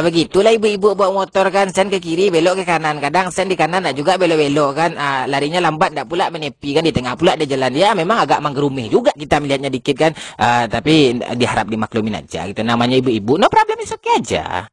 Ah begitulah ibu-ibu buat motor kan sen ke kiri belok ke kanan kadang sen di kanan nak juga belok-belok kan ah, larinya lambat tak pula menepi kan di tengah pula dia jalan dia ya, memang agak menggerumih juga kita melihatnya dikit kan ah, tapi diharap dimaklumin aja gitu namanya ibu-ibu no problem esok okay aja